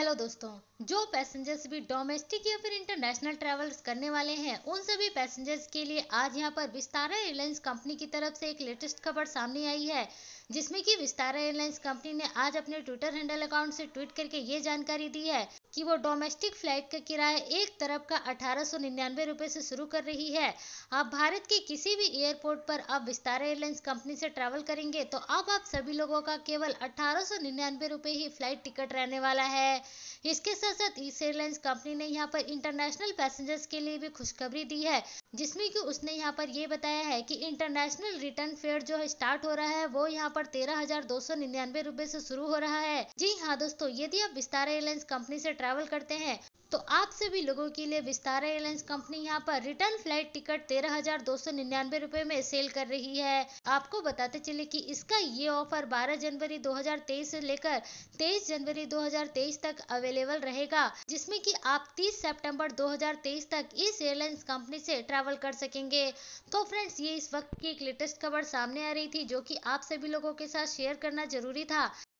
hello दोस्तों जो passengers भी डोमेस्टिक या फिर इंटरनेशनल ट्रेवल्स करने वाले हैं उन सभी पैसेंजर्स के लिए आज यहां पर विस्तारा एयरलाइंस कंपनी की तरफ से एक लेटेस्ट खबर सामने आई है जिसमें कि विस्तारा एयरलाइंस कंपनी ने आज अपने ट्विटर हैंडल अकाउंट से ट्वीट करके ये जानकारी दी है कि वो डोमेस्टिक फ्लाइट का किराया एक तरफ का अठारह सौ निन्यानवे से शुरू कर रही है आप भारत के किसी भी एयरपोर्ट पर आप विस्तार एयरलाइंस कंपनी से ट्रैवल करेंगे तो अब आप सभी लोगों का केवल अठारह सौ निन्यानवे ही फ्लाइट टिकट रहने वाला है इसके साथ साथ इस एयरलाइंस कंपनी ने यहाँ पर इंटरनेशनल पैसेंजर्स के लिए भी खुशखबरी दी है जिसमें कि उसने यहाँ पर यह बताया है कि इंटरनेशनल रिटर्न फेयर जो है स्टार्ट हो रहा है वो यहाँ पर तेरह हजार दो सौ निन्यानवे से शुरू हो रहा है जी हाँ दोस्तों यदि आप विस्तारा एयरलाइंस कंपनी से ट्रैवल करते हैं तो आप सभी लोगों के लिए विस्तारा एयरलाइंस कंपनी यहाँ पर रिटर्न फ्लाइट टिकट तेरह हजार दो सौ निन्यानवे रूपए में सेल कर रही है आपको बताते चले कि इसका ये ऑफर 12 जनवरी 2023 से लेकर 23 जनवरी 2023 तक अवेलेबल रहेगा जिसमें कि आप 30 सितंबर 2023 तक इस एयरलाइंस कंपनी से ट्रैवल कर सकेंगे तो फ्रेंड्स ये इस वक्त की एक लेटेस्ट खबर सामने आ रही थी जो की आप सभी लोगों के साथ शेयर करना जरूरी था